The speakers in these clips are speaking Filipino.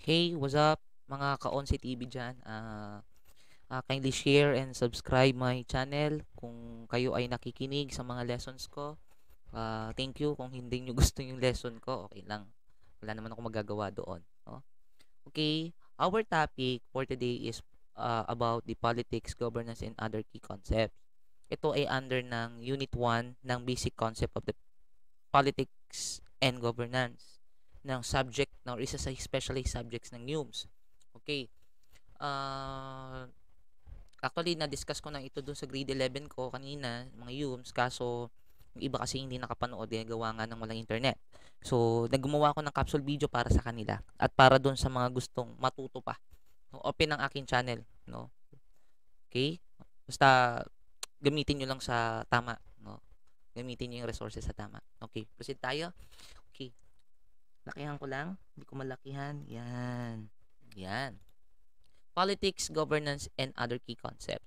Hey, what's up mga ka-Onsi TV dyan? Uh, uh, kindly share and subscribe my channel kung kayo ay nakikinig sa mga lessons ko. Uh, thank you kung hindi nyo gusto yung lesson ko. Okay lang. Wala naman ako magagawa doon. No? Okay, our topic for today is uh, about the politics, governance, and other key concepts. Ito ay under ng Unit 1 ng Basic Concept of the Politics and Governance ng subject na isa sa specially subjects ng NUMS. Okay. Uh, actually, na-discuss ko na ito dun sa grade 11 ko kanina, mga UMS, kaso yung iba kasi hindi nakapanood, eh, gawa nga ng walang internet. So, naggumawa ako ng capsule video para sa kanila at para dun sa mga gustong matuto pa. No, open ang akin channel. No? Okay? Basta, gamitin nyo lang sa tama. No? Gamitin nyo yung resources sa tama. Okay, proceed tayo. Okay. Lakihan ko lang. Hindi ko malakihan. Yan. Yan. Politics, governance, and other key concepts.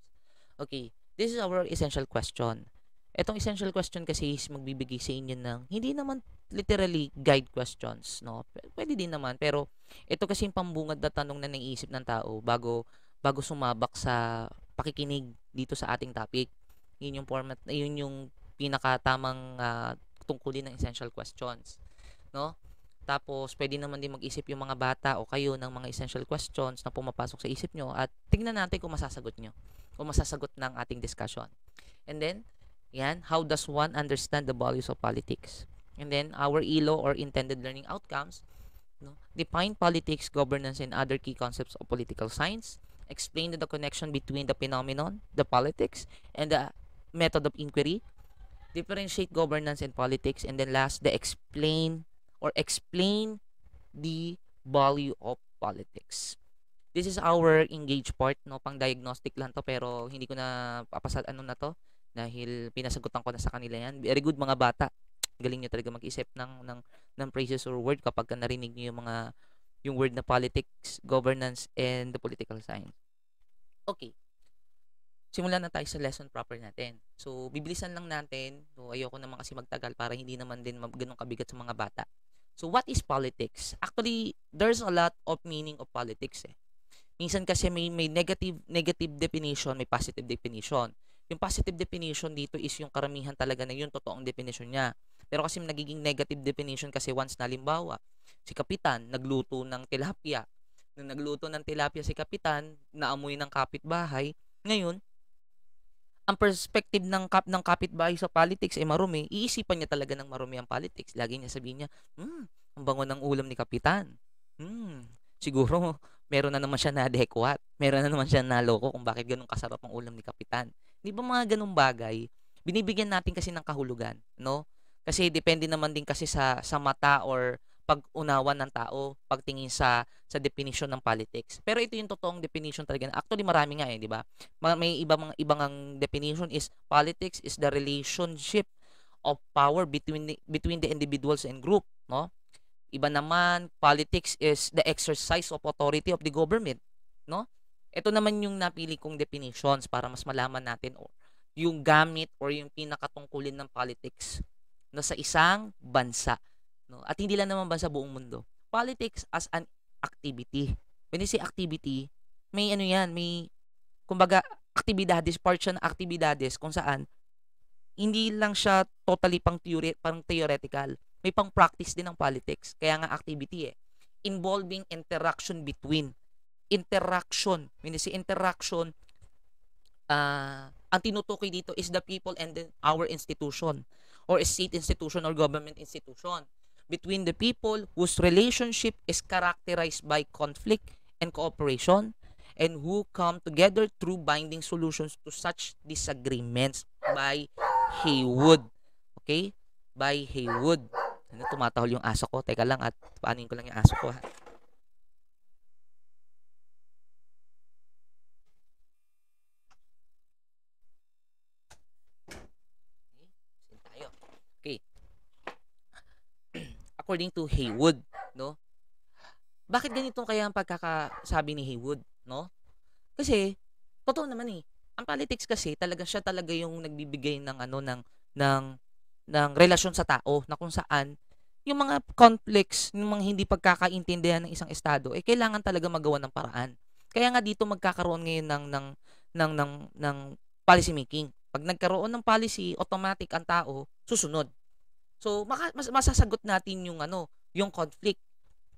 Okay. This is our essential question. Itong essential question kasi is magbibigay sa inyo ng hindi naman literally guide questions, no? Pwede din naman, pero ito kasi yung pambungad na tanong na naiisip ng tao bago bago sumabak sa pakikinig dito sa ating topic. Yun yung format, yun yung pinakatamang uh, tungkulin ng essential questions, no? Tapos, pwede naman din mag-isip yung mga bata o kayo ng mga essential questions na pumapasok sa isip nyo at tingnan natin kung masasagot nyo o masasagot ng ating discussion. And then, yan, how does one understand the values of politics? And then, our ILO or intended learning outcomes, no, define politics, governance, and other key concepts of political science, explain the connection between the phenomenon, the politics, and the method of inquiry, differentiate governance and politics, and then last, the explain or explain the value of politics. This is our engage part, no? Pang diagnostic lang to pero hindi ko na papasad ano na to dahil pinasagutan ko na sa kanila yan. Very good mga bata. Galing niyo talaga mag-isip ng ng ng phrases or word kapag ka narinig niyo yung mga yung word na politics, governance and the political science. Okay. Simulan na tayo sa lesson proper natin. So, bibilisan lang natin. So, ayoko naman kasi magtagal para hindi naman din mag- ganun kabigat sa mga bata. So what is politics? Actually, there's a lot of meaning of politics eh. Minsan kasi may may negative negative definition, may positive definition. Yung positive definition dito is yung karamihan talaga na yung totoong definition niya. Pero kasi nagiging negative definition kasi once na limbawa, si kapitan nagluto ng tilapia. Nung nagluto ng tilapia si kapitan, naamoy ng kapitbahay, ngayon ang perspective ng kap ng kapitbahay sa politics ay eh, marumi, iisipan niya talaga ng marumi ang politics. Lagi niya sabihin niya, hmm, ang bango ng ulam ni kapitan. Hmm, siguro meron na naman siya na adequat. Meron na naman siya na loko kung bakit ganun kasarap ang ulam ni kapitan. Di ba mga ganung bagay, binibigyan natin kasi ng kahulugan, no? Kasi depende naman din kasi sa sa mata or pag-unawan ng tao pagtingin sa sa definition ng politics. Pero ito yung totoong definition talaga. Actually marami nga eh, di ba? May iba mga ibang ang definition is politics is the relationship of power between the, between the individuals and group, no? Iba naman, politics is the exercise of authority of the government, no? Ito naman yung napili kong definitions para mas malaman natin or yung gamit or yung pinakatungkulin ng politics na sa isang bansa no? At hindi lang naman ba sa buong mundo. Politics as an activity. When you say activity, may ano yan, may kumbaga aktibidades, part siya ng aktibidades kung saan hindi lang siya totally pang, theory, pang theoretical. May pang practice din ang politics. Kaya nga activity eh. Involving interaction between. Interaction. When you say interaction, uh, ang tinutukoy dito is the people and then our institution or a state institution or government institution between the people whose relationship is characterized by conflict and cooperation and who come together through binding solutions to such disagreements by Haywood. Okay? By Haywood. Ano, tumatahol yung aso ko. Teka lang at paanin ko lang yung aso ko ha. according to Haywood, no? Bakit ganito kaya ang pagkakasabi ni Haywood, no? Kasi totoo naman eh. Ang politics kasi talaga siya talaga yung nagbibigay ng ano ng ng ng relasyon sa tao na kung saan yung mga conflicts, yung mga hindi pagkakaintindihan ng isang estado, eh kailangan talaga magawa ng paraan. Kaya nga dito magkakaroon ngayon ng ng ng ng, ng policy making. Pag nagkaroon ng policy, automatic ang tao susunod. So maka, mas, masasagot natin yung ano, yung conflict,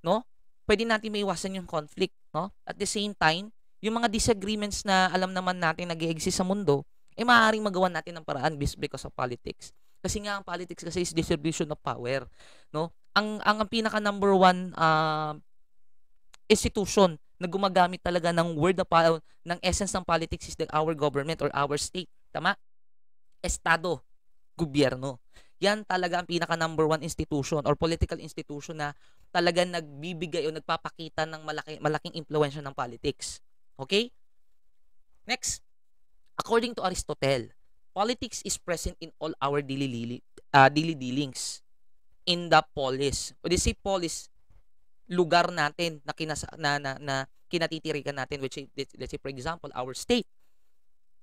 no? Pwede natin maiwasan yung conflict, no? At the same time, yung mga disagreements na alam naman natin nag-exist sa mundo, eh maaaring magawa natin ng paraan because of politics. Kasi nga ang politics kasi is distribution of power, no? Ang ang, ang pinaka number one uh, institution na gumagamit talaga ng word of, uh, ng essence ng politics is the, our government or our state. Tama? Estado, gobyerno yan talaga ang pinaka number one institution or political institution na talaga nagbibigay o nagpapakita ng malaki, malaking impluensya ng politics. Okay? Next. According to Aristotle, politics is present in all our daily, ah, daily, uh, dealings in the polis. O di say polis, lugar natin na, kinasa, na, na, na kinatitirikan natin, which is, let's say for example, our state.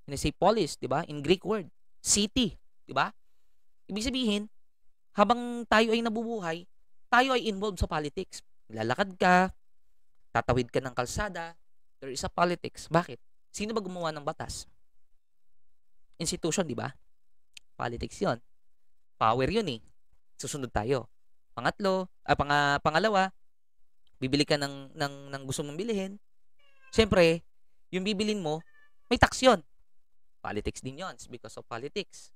When I say polis, di ba? In Greek word, city, di ba? Ibig sabihin, habang tayo ay nabubuhay, tayo ay involved sa politics. Lalakad ka, tatawid ka ng kalsada, there is a politics. Bakit? Sino ba gumawa ng batas? Institution, di ba? Politics yon. Power yun eh. Susunod tayo. Pangatlo, ah, pang, pangalawa, bibili ka ng, ng, ng gusto mong bilhin. Siyempre, yung bibilin mo, may tax yun. Politics din yon because of politics.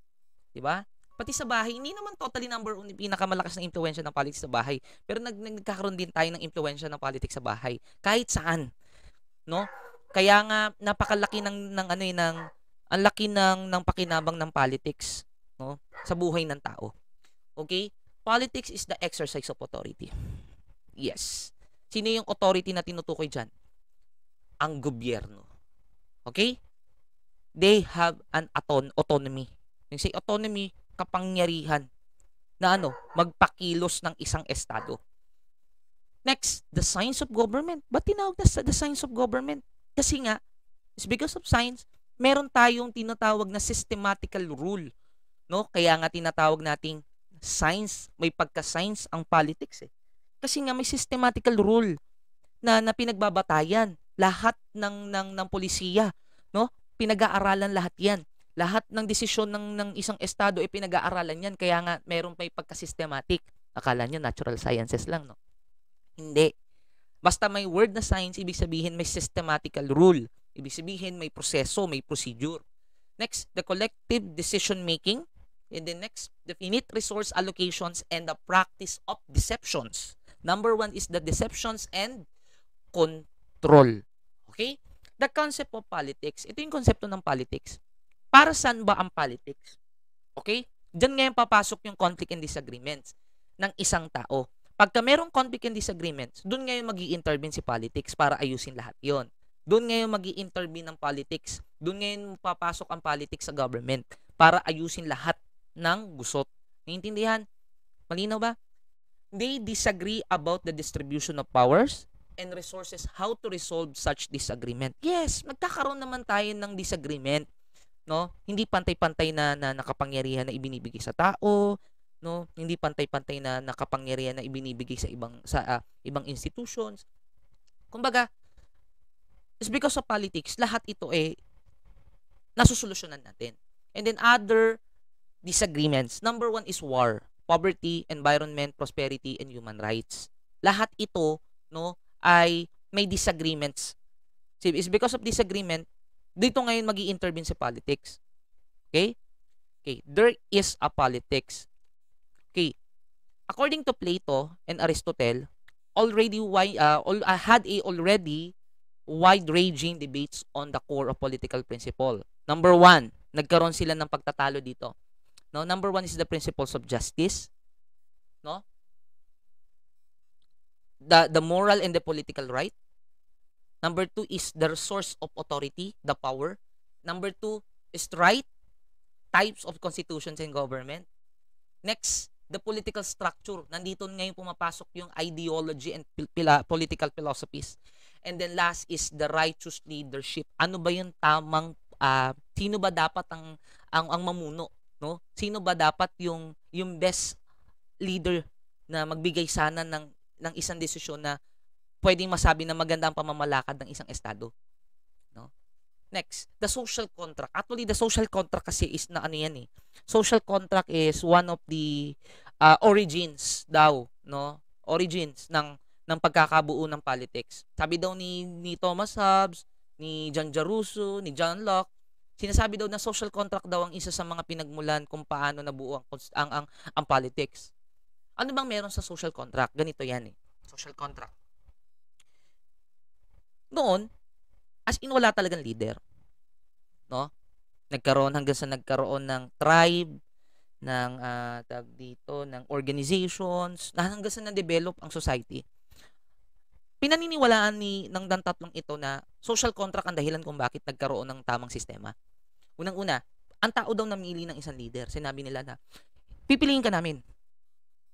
Di ba? pati sa bahay, hindi naman totally number one pinakamalakas na impluensya ng politics sa bahay. Pero nag, nagkakaroon din tayo ng impluensya ng politics sa bahay. Kahit saan. No? Kaya nga, napakalaki ng, ng ano eh, ng, ang laki ng, ng pakinabang ng politics no? sa buhay ng tao. Okay? Politics is the exercise of authority. Yes. Sino yung authority na tinutukoy dyan? Ang gobyerno. Okay? They have an auton autonomy. When you say autonomy, kapangyarihan na ano, magpakilos ng isang estado. Next, the science of government. Ba't tinawag na sa the science of government? Kasi nga, it's because of science, meron tayong tinatawag na systematical rule. No? Kaya nga tinatawag nating science, may pagka-science ang politics eh. Kasi nga may systematical rule na, na pinagbabatayan lahat ng ng ng polisiya, no? Pinag-aaralan lahat 'yan. Lahat ng desisyon ng, ng isang estado ay pinag-aaralan yan. Kaya nga, meron pa pagka-systematic. Akala niya, natural sciences lang, no? Hindi. Basta may word na science, ibig sabihin may systematical rule. Ibig sabihin may proseso, may procedure. Next, the collective decision making. And then next, the finite resource allocations and the practice of deceptions. Number one is the deceptions and control. Okay? The concept of politics. Ito yung konsepto ng politics para saan ba ang politics? Okay? Diyan ngayon papasok yung conflict and disagreements ng isang tao. Pagka merong conflict and disagreements, doon ngayon mag intervene si politics para ayusin lahat yon. Doon ngayon mag intervene ng politics. Doon ngayon papasok ang politics sa government para ayusin lahat ng gusot. Naiintindihan? Malinaw ba? They disagree about the distribution of powers and resources how to resolve such disagreement. Yes, magkakaroon naman tayo ng disagreement no? Hindi pantay-pantay na, na nakapangyarihan na ibinibigay sa tao, no? Hindi pantay-pantay na nakapangyarihan na ibinibigay sa ibang sa uh, ibang institutions. Kumbaga, it's because of politics, lahat ito eh nasusolusyonan natin. And then other disagreements. Number one is war, poverty, environment, prosperity, and human rights. Lahat ito, no, ay may disagreements. See, it's because of disagreement dito ngayon magi intervene sa politics. Okay? Okay, there is a politics. Okay. According to Plato and Aristotle, already why uh, uh, had a already wide-ranging debates on the core of political principle. Number one, nagkaroon sila ng pagtatalo dito. No, number one is the principles of justice. No? The the moral and the political right. Number two is the source of authority, the power. Number two is right, types of constitutions and government. Next, the political structure. Nandito ngayon pumapasok yung ideology and political philosophies. And then last is the righteous leadership. Ano ba yung tamang uh, sino ba dapat ang ang ang mamuno, no? Sino ba dapat yung yung best leader na magbigay sana ng ng isang desisyon na pwedeng masabi na maganda ang pamamalakad ng isang estado. No? Next, the social contract. Actually, the social contract kasi is na ano yan eh. Social contract is one of the uh, origins daw, no? Origins ng ng pagkakabuo ng politics. Sabi daw ni ni Thomas Hobbes, ni John Jaruso, ni John Locke, sinasabi daw na social contract daw ang isa sa mga pinagmulan kung paano nabuo ang ang ang, ang politics. Ano bang meron sa social contract? Ganito 'yan eh. Social contract noon, as in wala talagang leader. No? Nagkaroon hanggang sa nagkaroon ng tribe, ng uh, ah, tag dito, ng organizations, hanggang sa na-develop ang society. Pinaniniwalaan ni ng dan tatlong ito na social contract ang dahilan kung bakit nagkaroon ng tamang sistema. Unang-una, ang tao daw namili ng isang leader. Sinabi nila na, pipiliin ka namin,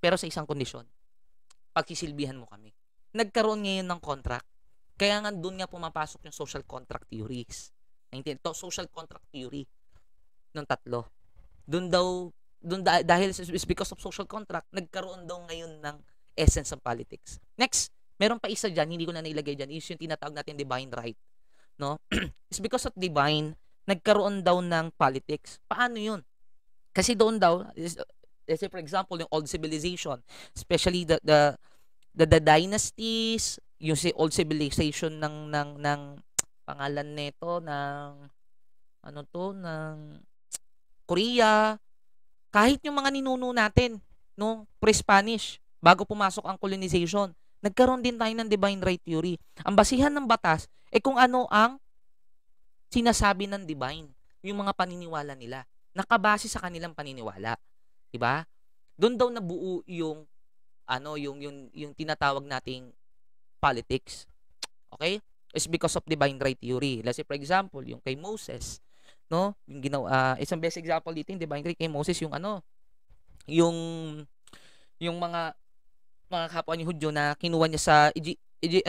pero sa isang kondisyon. Pagsisilbihan mo kami. Nagkaroon ngayon ng contract kaya nga doon nga pumapasok yung social contract theories. Naintindihan? To, social contract theory ng tatlo. Doon daw, doon da, dahil is because of social contract, nagkaroon daw ngayon ng essence ng politics. Next, meron pa isa diyan hindi ko na nilagay diyan is yung tinatawag natin divine right. No? is because of divine, nagkaroon daw ng politics. Paano yun? Kasi doon daw, is, let's say for example, yung old civilization, especially the, the, the, the dynasties, yung si old civilization ng ng ng pangalan nito ng ano to ng Korea kahit yung mga ninuno natin no pre-Spanish bago pumasok ang colonization nagkaroon din tayo ng divine right theory ang basihan ng batas eh kung ano ang sinasabi ng divine yung mga paniniwala nila nakabase sa kanilang paniniwala di ba doon daw nabuo yung ano yung yung yung tinatawag nating politics. Okay? It's because of divine right theory. Let's say for example, yung kay Moses, no? Yung ginawa uh, isang best example dito yung divine right kay Moses yung ano, yung yung mga mga kapwa ni Hudyo na kinuha niya sa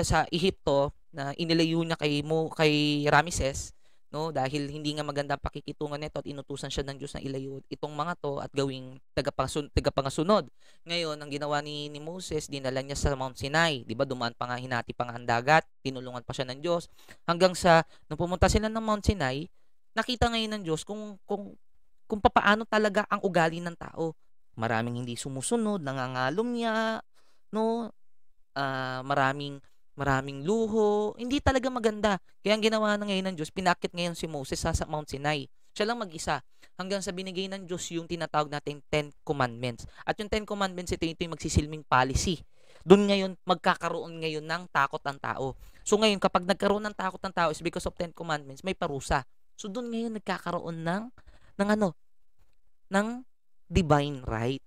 sa Ehipto na inilayo niya kay mo kay Ramses no dahil hindi nga maganda pakikitungan nito at inutusan siya ng Diyos na ilayo itong mga to at gawing tagapangasunod, tagapangasunod. Ngayon ang ginawa ni, ni Moses dinala niya sa Mount Sinai, 'di ba? Dumaan pa nga hinati pa nga ang dagat, tinulungan pa siya ng Diyos hanggang sa nung pumunta sila ng Mount Sinai, nakita ngayon ng Diyos kung kung kung papaano talaga ang ugali ng tao. Maraming hindi sumusunod, nangangalom niya, no? Uh, maraming maraming luho. Hindi talaga maganda. Kaya ang ginawa na ngayon ng Diyos, pinakit ngayon si Moses sa Mount Sinai. Siya lang mag-isa. Hanggang sa binigay ng Diyos yung tinatawag natin Ten Commandments. At yung Ten Commandments, ito, ito yung magsisilming policy. Doon ngayon, magkakaroon ngayon ng takot ang tao. So ngayon, kapag nagkaroon ng takot ang tao is because of Ten Commandments, may parusa. So doon ngayon, nagkakaroon ng, ng ano, ng divine right.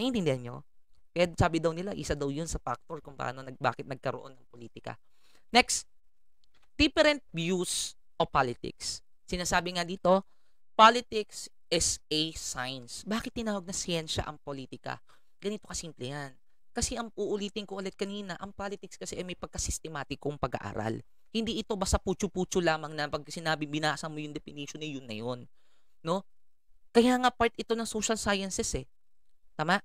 Naiintindihan nyo? Kaya eh, sabi daw nila, isa daw yun sa factor kung paano nag, bakit nagkaroon ng politika. Next, different views of politics. Sinasabi nga dito, politics is a science. Bakit tinawag na siyensya ang politika? Ganito kasimple yan. Kasi ang uulitin ko ulit kanina, ang politics kasi ay may pagkasistematikong pag-aaral. Hindi ito basta putyo-putyo lamang na pag sinabi, binasa mo yung definition na eh, yun na yun. No? Kaya nga part ito ng social sciences eh. Tama?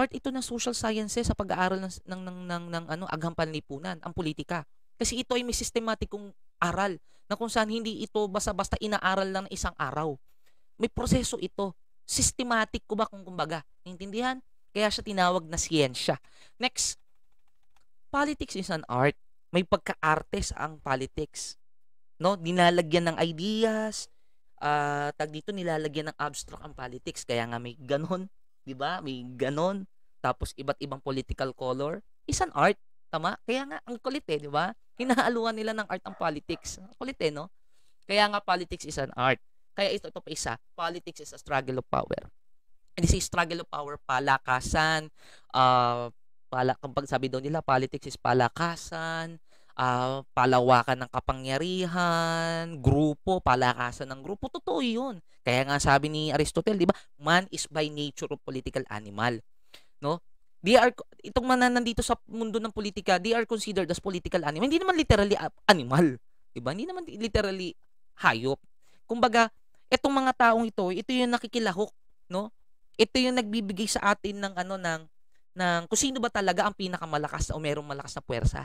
Part ito ng social sciences sa pag-aaral ng, ng, ng, ng, ng ano, agham panlipunan, ang politika. Kasi ito ay may sistematikong aral na kung saan hindi ito basta-basta inaaral lang ng isang araw. May proseso ito. Systematic ko ba kung kumbaga? intindihan Kaya siya tinawag na siyensya. Next, politics is an art. May pagka-artes ang politics. No? Dinalagyan ng ideas, uh, tag dito nilalagyan ng abstract ang politics. Kaya nga may ganon 'di ba? May ganon. Tapos iba't ibang political color. Isang art, tama? Kaya nga ang kulit eh, 'di ba? Hinahaluan nila ng art ang politics. Ang kulit eh, no? Kaya nga politics is an art. Kaya ito ito pa isa, politics is a struggle of power. And this is struggle of power, palakasan, uh, pala, kapag sabi daw nila, politics is palakasan, uh, palawakan ng kapangyarihan, grupo, palakasan ng grupo. Totoo yun. Kaya nga sabi ni Aristotle, di ba, man is by nature a political animal. No? They are, itong mga nandito sa mundo ng politika, they are considered as political animal. Hindi naman literally animal. Di ba? Hindi naman literally hayop. Kumbaga, itong mga taong ito, ito yung nakikilahok. No? Ito yung nagbibigay sa atin ng ano ng ng kung sino ba talaga ang pinakamalakas o merong malakas na puwersa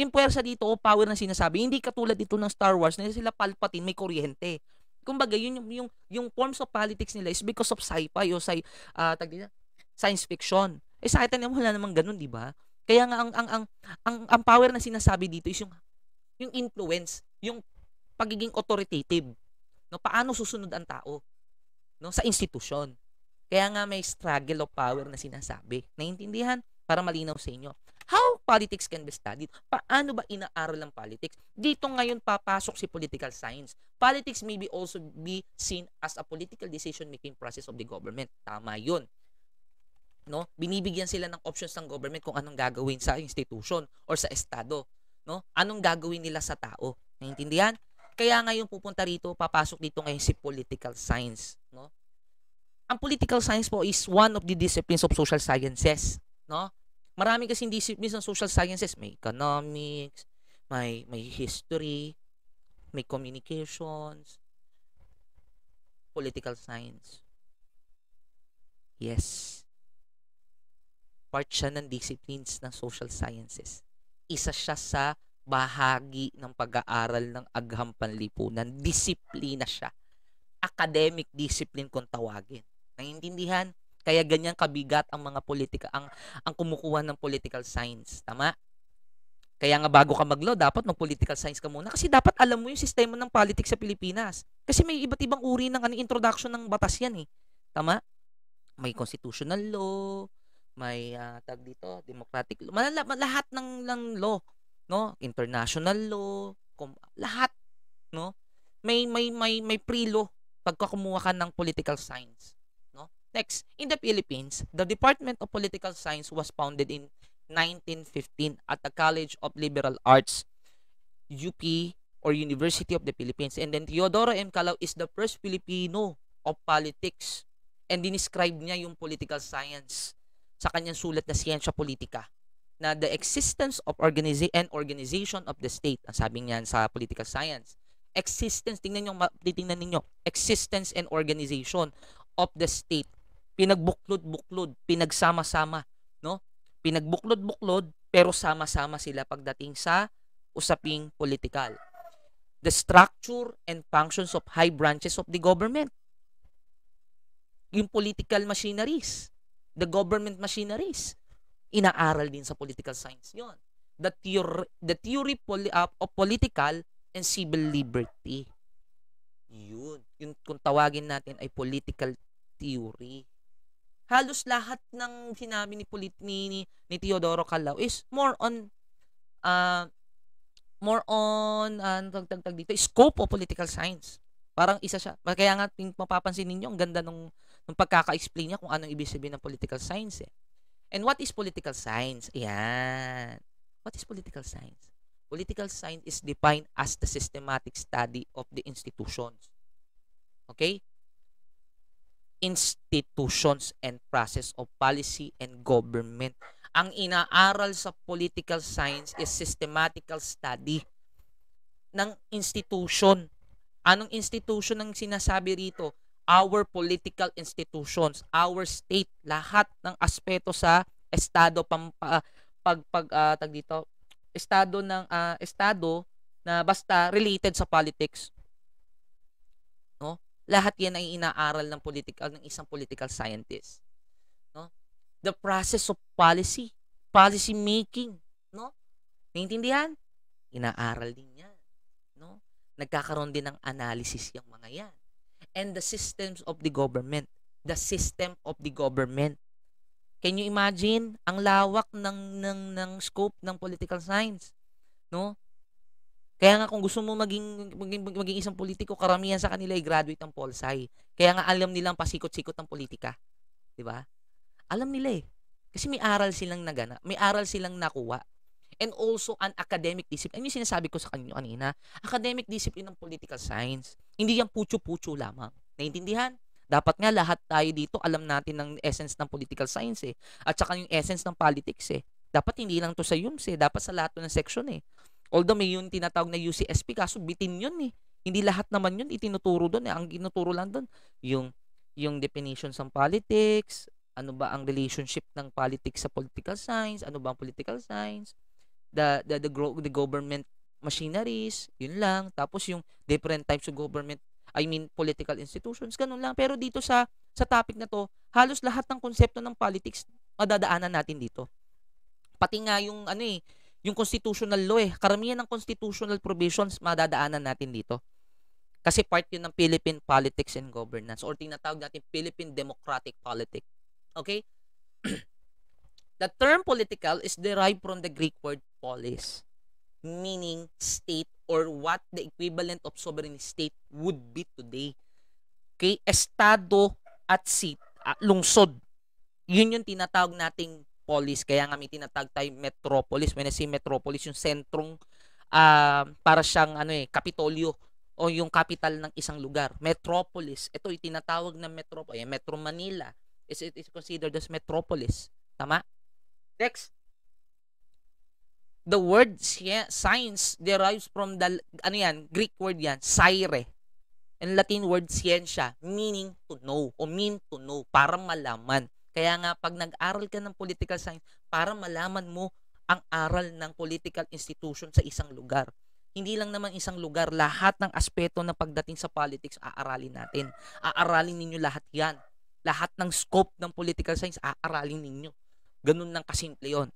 yung pwersa dito o oh, power na sinasabi, hindi katulad dito ng Star Wars na sila Palpatine may kuryente. Kumbaga, yun yung, yung, yung forms of politics nila is because of sci-fi o sci, uh, ah, tag dito, science fiction. Eh sa atin wala namang ganun, di ba? Kaya nga ang ang ang ang, ang power na sinasabi dito is yung yung influence, yung pagiging authoritative. No, paano susunod ang tao? No, sa institusyon. Kaya nga may struggle of power na sinasabi. Naintindihan? Para malinaw sa inyo. How politics can be studied? Paano ba inaaral ang politics? Dito ngayon papasok si political science. Politics may be also be seen as a political decision-making process of the government. Tama yun no binibigyan sila ng options ng government kung anong gagawin sa institution or sa estado no anong gagawin nila sa tao naiintindihan kaya ngayon pupunta rito papasok dito ngayon si political science no ang political science po is one of the disciplines of social sciences no Marami kasi disciplines ng social sciences. May economics, may, may history, may communications, political science. Yes. Part siya ng disciplines ng social sciences. Isa siya sa bahagi ng pag-aaral ng agham panlipunan. Disiplina siya. Academic discipline kung tawagin. Naintindihan? Kaya ganyan kabigat ang mga politika, ang, ang kumukuha ng political science. Tama? Kaya nga bago ka mag maglo, dapat mag-political science ka muna. Kasi dapat alam mo yung sistema ng politics sa Pilipinas. Kasi may iba't ibang uri ng ano, introduction ng batas yan eh. Tama? May constitutional law, may uh, ah, tag dito, democratic law. Malala, lahat ng, ng law, no? International law, com- lahat, no? May may may may pre-law pagka kumuha ka ng political science. Next, in the Philippines, the Department of Political Science was founded in 1915 at the College of Liberal Arts, UP or University of the Philippines. And then Teodoro M. Calao is the first Filipino of politics. And dinescribe niya yung political science sa kanyang sulat na Siyensya Politika na the existence of organiza and organization of the state, ang sabi niyan sa political science. Existence, tingnan niyo, titingnan niyo, existence and organization of the state pinagbuklod-buklod, pinagsama-sama, no? Pinagbuklod-buklod pero sama-sama sila pagdating sa usaping political. The structure and functions of high branches of the government. Yung political machineries, the government machineries, inaaral din sa political science yon. The theory, the ah, theory of political and civil liberty. Yun. Yung kung tawagin natin ay political theory halos lahat ng sinabi ni Pulit ni, ni, ni Teodoro Calao is more on uh, more on uh, ah, tag tag tag dito scope of political science. Parang isa siya. Kaya nga mapapansin ninyo ang ganda nung nung pagkaka-explain niya kung anong ibig sabihin ng political science. Eh. And what is political science? Ayan. What is political science? Political science is defined as the systematic study of the institutions. Okay? institutions and process of policy and government. Ang inaaral sa political science is systematical study ng institution. Anong institution ang sinasabi rito? Our political institutions, our state, lahat ng aspeto sa estado pam, pag pag uh, ah, tag dito, estado ng uh, estado na basta related sa politics lahat yan ay inaaral ng political ng isang political scientist. No? The process of policy, policy making, no? Naintindihan? Inaaral din yan, no? Nagkakaroon din ng analysis 'yang mga yan. And the systems of the government, the system of the government. Can you imagine ang lawak ng ng ng scope ng political science, no? Kaya nga kung gusto mo maging, maging, maging isang politiko, karamihan sa kanila ay graduate ng polsci. Kaya nga alam nila ang pasikot-sikot ng politika. Di ba? Alam nila eh. Kasi may aral silang nagana, may aral silang nakuha. And also an academic discipline. Ano yung sinasabi ko sa kanyo kanina? Academic discipline ng political science. Hindi yan putyo-putyo lamang. Naintindihan? Dapat nga lahat tayo dito alam natin ng essence ng political science eh. At saka yung essence ng politics eh. Dapat hindi lang to sa UMS eh. Dapat sa lahat ng section eh. Although may yung tinatawag na UCSP, kaso bitin yun eh. Hindi lahat naman yun itinuturo doon. Eh. Ang ginuturo lang doon, yung, yung definitions ng politics, ano ba ang relationship ng politics sa political science, ano ba ang political science, the, the, the, gro- the government machineries, yun lang. Tapos yung different types of government, I mean political institutions, ganun lang. Pero dito sa, sa topic na to, halos lahat ng konsepto ng politics, madadaanan natin dito. Pati nga yung ano eh, yung constitutional law eh. Karamihan ng constitutional provisions madadaanan natin dito. Kasi part yun ng Philippine politics and governance or tinatawag natin Philippine democratic politics. Okay? the term political is derived from the Greek word polis, meaning state or what the equivalent of sovereign state would be today. Okay? Estado at sit, uh, ah, lungsod. Yun yung tinatawag nating metropolis. Kaya nga may tinatag tayo metropolis. When I say metropolis, yung sentrong uh, para siyang ano eh, kapitolyo o yung capital ng isang lugar. Metropolis. Ito itinatawag na metropolis. Eh, Metro Manila is it is considered as metropolis. Tama? Next. The word science derives from the ano yan, Greek word yan, sire. And Latin word scientia, meaning to know o mean to know, para malaman. Kaya nga pag nag-aral ka ng political science para malaman mo ang aral ng political institution sa isang lugar. Hindi lang naman isang lugar, lahat ng aspeto na pagdating sa politics aaralin natin. Aaralin ninyo lahat 'yan. Lahat ng scope ng political science aaralin ninyo. Ganun lang kasimple 'yon.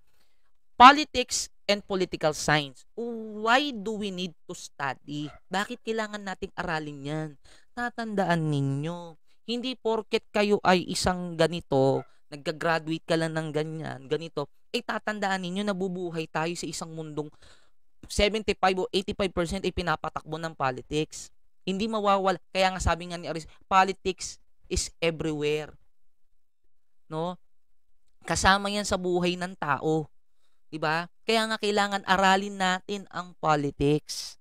Politics and political science. Why do we need to study? Bakit kailangan nating aralin 'yan? Tatandaan ninyo, hindi porket kayo ay isang ganito, nagka-graduate ka lang ng ganyan, ganito, ay eh, tatandaan ninyo nabubuhay tayo sa isang mundong 75 o 85% ay pinapatakbo ng politics. Hindi mawawala. Kaya nga sabi nga ni Aris, politics is everywhere. No? Kasama yan sa buhay ng tao. 'di ba? Kaya nga kailangan aralin natin ang politics.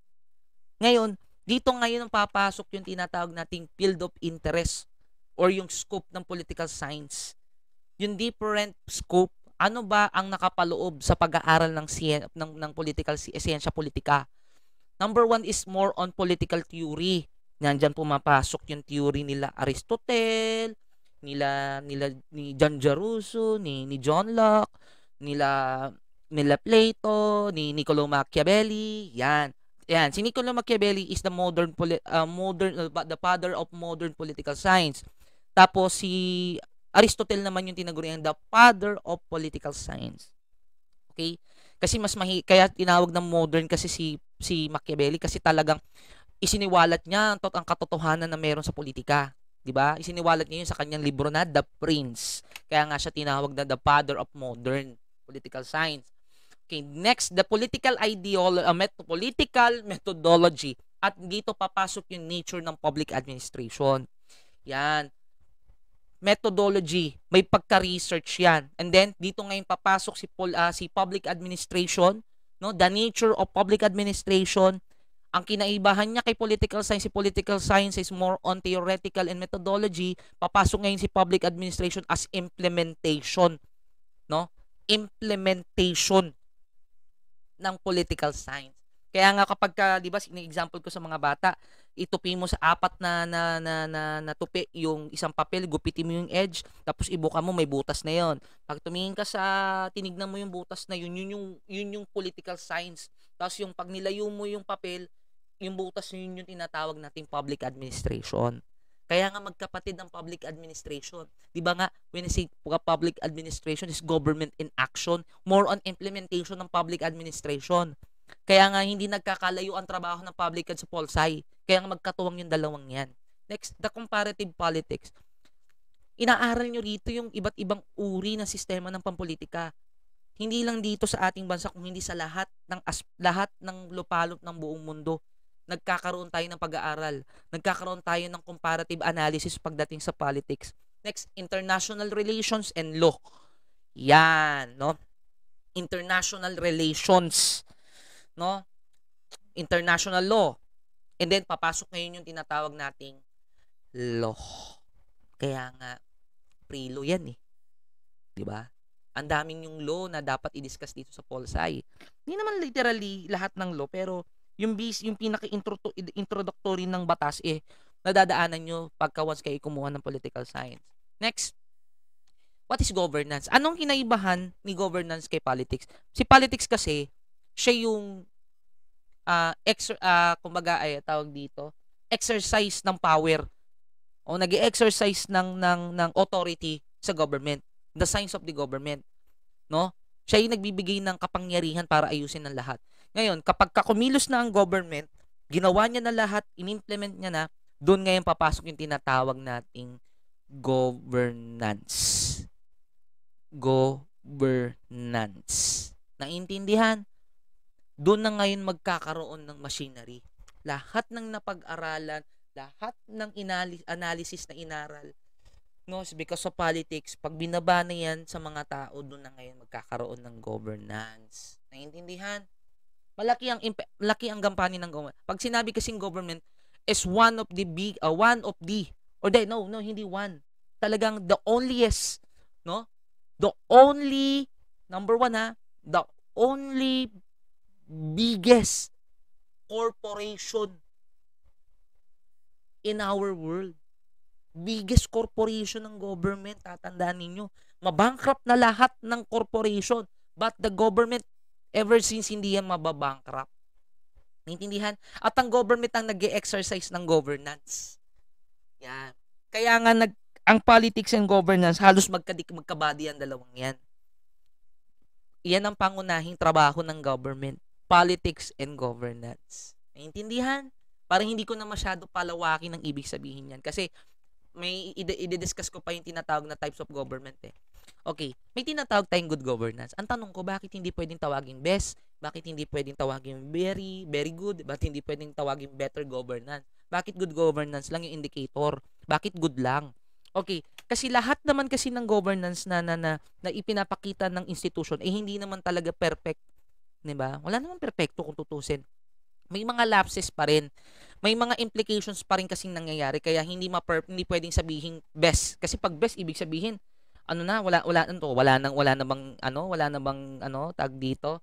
Ngayon, dito ngayon ang papasok yung tinatawag nating field of interest or yung scope ng political science. Yung different scope, ano ba ang nakapaloob sa pag-aaral ng, sien- ng, ng political siyensya politika? Number one is more on political theory. Nandiyan pumapasok yung theory nila Aristotle, nila nila ni John Jaruso, ni ni John Locke, nila nila Plato, ni Niccolo Machiavelli, yan. Yan, si Niccolo Machiavelli is the modern uh, modern uh, the father of modern political science. Tapos si Aristotle naman yung tinaguriang the father of political science. Okay? Kasi mas mahi kaya tinawag ng modern kasi si si Machiavelli kasi talagang isiniwalat niya ang, tot ang katotohanan na meron sa politika. 'di ba? Isiniwalat niya 'yun sa kanyang libro na The Prince. Kaya nga siya tinawag na the father of modern political science. Okay, next, the political ideology, uh, met political methodology. At dito papasok yung nature ng public administration. Yan methodology, may pagka-research 'yan. And then dito ngayon papasok si Paul, uh, ah, si public administration, no? The nature of public administration. Ang kinaibahan niya kay political science, si political science is more on theoretical and methodology. Papasok ngayon si public administration as implementation, no? Implementation ng political science. Kaya nga kapag ka, 'di ba, example ko sa mga bata, itupi mo sa apat na na na na, na tupi yung isang papel, gupitin mo yung edge, tapos ibuka mo may butas na 'yon. Pag tumingin ka sa tinignan mo yung butas na yun, yun yung yun yung political science. Tapos yung pag nilayo mo yung papel, yung butas yun yung tinatawag nating public administration. Kaya nga magkapatid ang public administration. 'Di ba nga when I say public administration is government in action, more on implementation ng public administration. Kaya nga hindi nagkakalayo ang trabaho ng public at sa polsci kaya nga magkatuwang yung dalawang yan. Next, the comparative politics. Inaaral nyo rito yung iba't ibang uri ng sistema ng pampolitika. Hindi lang dito sa ating bansa, kung hindi sa lahat ng, lahat ng lupalop ng buong mundo. Nagkakaroon tayo ng pag-aaral. Nagkakaroon tayo ng comparative analysis pagdating sa politics. Next, international relations and law. Yan, no? International relations, no? International law. And then, papasok ngayon yung tinatawag nating law. Kaya nga, pre-law yan eh. ba? Diba? Ang daming yung law na dapat i-discuss dito sa Polsci. Hindi naman literally lahat ng law, pero yung, bis, yung pinaka-introductory ng batas eh, nadadaanan nyo pagka once kayo kumuha ng political science. Next, what is governance? Anong kinaibahan ni governance kay politics? Si politics kasi, siya yung uh, ex uh, kumbaga ay tawag dito, exercise ng power o nag exercise ng, ng, ng authority sa government, the signs of the government. No? Siya yung nagbibigay ng kapangyarihan para ayusin ang lahat. Ngayon, kapag kakumilos na ang government, ginawa niya na lahat, inimplement niya na, doon ngayon papasok yung tinatawag nating governance. Governance. Naintindihan? doon na ngayon magkakaroon ng machinery. Lahat ng napag-aralan, lahat ng inali- analysis na inaral, no, because of politics, pag binaba na yan sa mga tao, doon na ngayon magkakaroon ng governance. Naiintindihan? Malaki ang imp- malaki ang gampanin ng government. Pag sinabi kasing government is one of the big uh, one of the or they no no hindi one. Talagang the onlyest, no? The only number one ha, the only biggest corporation in our world. Biggest corporation ng government, tatandaan ninyo. Mabankrupt na lahat ng corporation. But the government, ever since hindi yan mababankrupt. Naintindihan? At ang government ang nag exercise ng governance. Yan. Kaya nga nag, ang politics and governance, halos magkadik magkabadi ang dalawang yan. Yan ang pangunahing trabaho ng government politics and governance. Naiintindihan? Parang hindi ko na masyado palawakin ang ibig sabihin niyan kasi may i-discuss ko pa yung tinatawag na types of government eh. Okay, may tinatawag tayong good governance. Ang tanong ko, bakit hindi pwedeng tawagin best? Bakit hindi pwedeng tawagin very, very good? Bakit hindi pwedeng tawagin better governance? Bakit good governance lang yung indicator? Bakit good lang? Okay, kasi lahat naman kasi ng governance na na na, na ipinapakita ng institution eh hindi naman talaga perfect 'di ba? Wala namang perpekto kung tutusin. May mga lapses pa rin. May mga implications pa rin kasi nangyayari kaya hindi ma hindi pwedeng sabihin best kasi pag best ibig sabihin ano na wala wala nang to, wala nang wala namang ano, wala namang ano tag dito.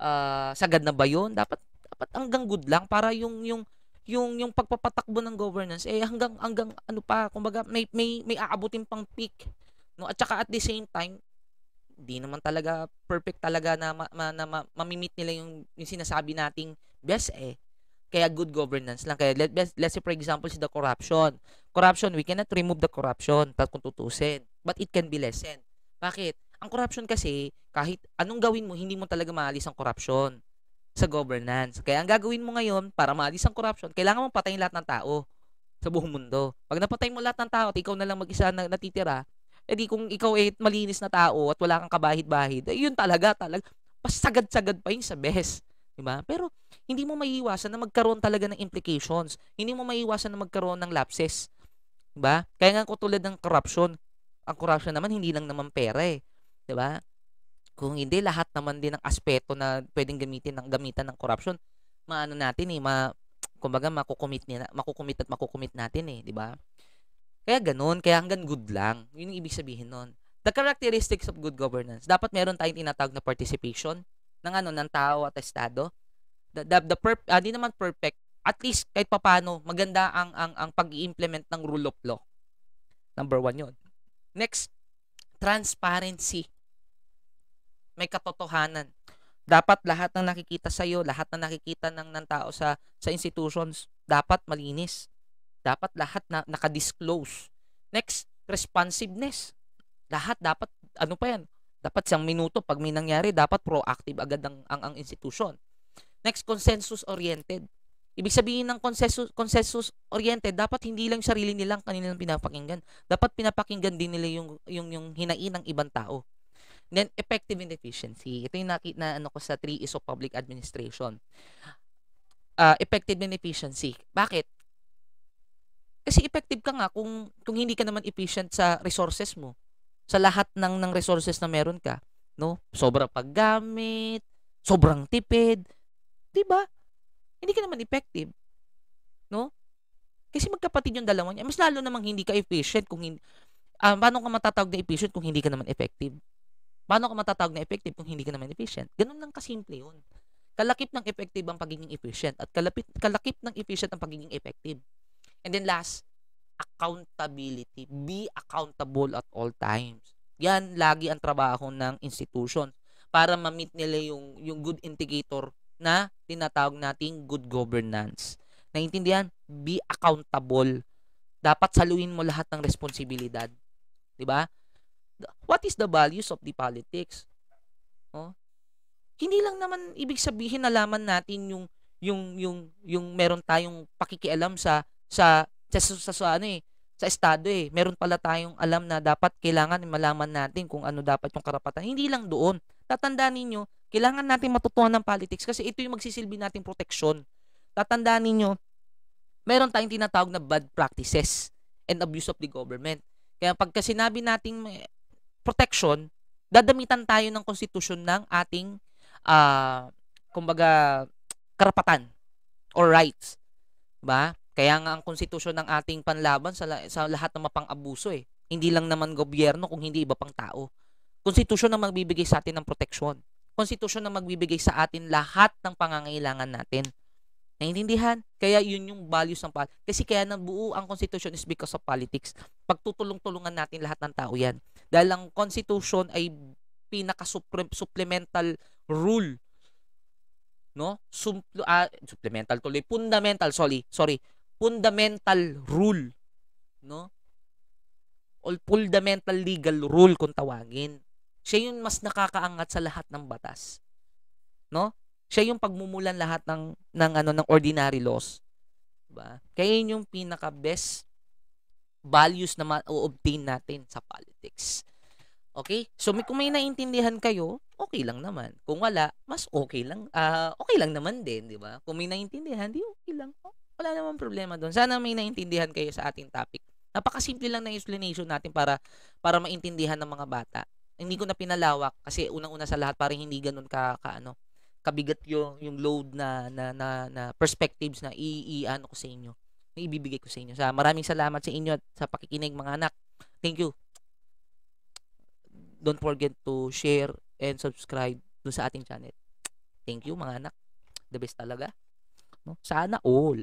Uh, sagad na ba 'yun? Dapat dapat hanggang good lang para yung yung yung yung pagpapatakbo ng governance eh hanggang hanggang ano pa kumbaga may may may aabutin pang peak no at saka at the same time di naman talaga perfect talaga na, ma, ma, na ma, mamimit nila yung, yung sinasabi nating best eh. Kaya good governance lang. Kaya let, let's, say for example si the corruption. Corruption, we cannot remove the corruption tat kung tutusin. But it can be lessened. Bakit? Ang corruption kasi, kahit anong gawin mo, hindi mo talaga maalis ang corruption sa governance. Kaya ang gagawin mo ngayon para maalis ang corruption, kailangan mong patayin lahat ng tao sa buong mundo. Pag napatay mo lahat ng tao at ikaw na lang mag-isa na natitira, eh di kung ikaw ay malinis na tao at wala kang kabahid-bahid, eh, yun talaga, talaga. Pasagad-sagad pa yun sa best. Diba? Pero hindi mo maiiwasan na magkaroon talaga ng implications. Hindi mo maiiwasan na magkaroon ng lapses. Diba? Kaya nga tulad ng corruption, ang corruption naman hindi lang naman pera eh. Diba? Kung hindi, lahat naman din ng aspeto na pwedeng gamitin ng gamitan ng corruption, maano natin eh, ma, kumbaga makukumit ni, makukumit at makukumit natin eh, di ba? Kaya ganun, kaya hanggang good lang. Yun yung ibig sabihin nun. The characteristics of good governance. Dapat meron tayong tinatawag na participation ng ano ng tao at estado. The, the, the per, ah, di naman perfect. At least kahit papano maganda ang ang ang pag-implement ng rule of law. Number one 'yon. Next, transparency. May katotohanan. Dapat lahat ng nakikita sa iyo, lahat ng nakikita ng ng tao sa sa institutions dapat malinis. Dapat lahat na nakadisclose. Next, responsiveness. Lahat dapat, ano pa yan? Dapat siyang minuto. Pag may nangyari, dapat proactive agad ang, ang, ang institusyon. Next, consensus-oriented. Ibig sabihin ng consensus, consensus-oriented, dapat hindi lang sarili nilang kanilang pinapakinggan. Dapat pinapakinggan din nila yung, yung, yung hinain ng ibang tao. Then, effective and efficiency. Ito yung nakita na ano ko sa 3 is of public administration. Uh, effective and efficiency. Bakit? Kasi effective ka nga kung, kung hindi ka naman efficient sa resources mo. Sa lahat ng, ng resources na meron ka. No? Sobrang paggamit, sobrang tipid. 'Di ba? Hindi ka naman effective. No? Kasi magkapatid yung dalawa niya. Mas lalo namang hindi ka efficient kung hindi, um, ah, paano ka matatawag na efficient kung hindi ka naman effective? Paano ka matatawag na effective kung hindi ka naman efficient? Ganun lang kasimple yun. Kalakip ng effective ang pagiging efficient at kalapit, kalakip ng efficient ang pagiging effective. And then last, accountability. Be accountable at all times. Yan lagi ang trabaho ng institution para ma-meet nila yung, yung good indicator na tinatawag nating good governance. Naintindihan? Be accountable. Dapat saluhin mo lahat ng responsibilidad. 'Di ba? What is the values of the politics? Oh? Hindi lang naman ibig sabihin nalaman natin yung yung yung yung meron tayong pakikialam sa sa sa, sa, sa ano eh, sa estado eh. Meron pala tayong alam na dapat kailangan malaman natin kung ano dapat yung karapatan. Hindi lang doon. Tatandaan ninyo, kailangan natin matutuhan ng politics kasi ito yung magsisilbi nating proteksyon. Tatandaan ninyo, meron tayong tinatawag na bad practices and abuse of the government. Kaya pagka sinabi nating protection, dadamitan tayo ng konstitusyon ng ating uh, kumbaga karapatan or rights. Diba? Kaya nga ang konstitusyon ng ating panlaban sa, sa lahat ng mapang-abuso eh. Hindi lang naman gobyerno kung hindi iba pang tao. Konstitusyon ang magbibigay sa atin ng proteksyon. Konstitusyon ang magbibigay sa atin lahat ng pangangailangan natin. Naiintindihan? Kaya yun yung values ng politics. Kasi kaya nabuo ang constitution is because of politics. Pagtutulong-tulungan natin lahat ng tao yan. Dahil ang constitution ay pinaka-supplemental rule. No? Sumpl- uh, supplemental tuloy. Fundamental, sorry. sorry fundamental rule, no? Or fundamental legal rule kung tawagin. Siya yung mas nakakaangat sa lahat ng batas. No? Siya yung pagmumulan lahat ng ng ano ng ordinary laws. ba diba? Kaya yun yung pinaka best values na ma-obtain natin sa politics. Okay? So kung may naintindihan kayo, okay lang naman. Kung wala, mas okay lang. Uh, okay lang naman din, di ba? Kung may naintindihan, di okay lang. Wala namang problema doon. Sana may naintindihan kayo sa ating topic. Napakasimple lang na explanation natin para para maintindihan ng mga bata. Hindi ko na pinalawak kasi unang-una sa lahat parang hindi ganoon ka, ka ano, kabigat yung yung load na na na, na perspectives na iiano ko sa inyo. Na ibibigay ko sa inyo. Sa maraming salamat sa inyo at sa pakikinig mga anak. Thank you. Don't forget to share and subscribe do sa ating channel. Thank you mga anak. The best talaga. No? Sana all.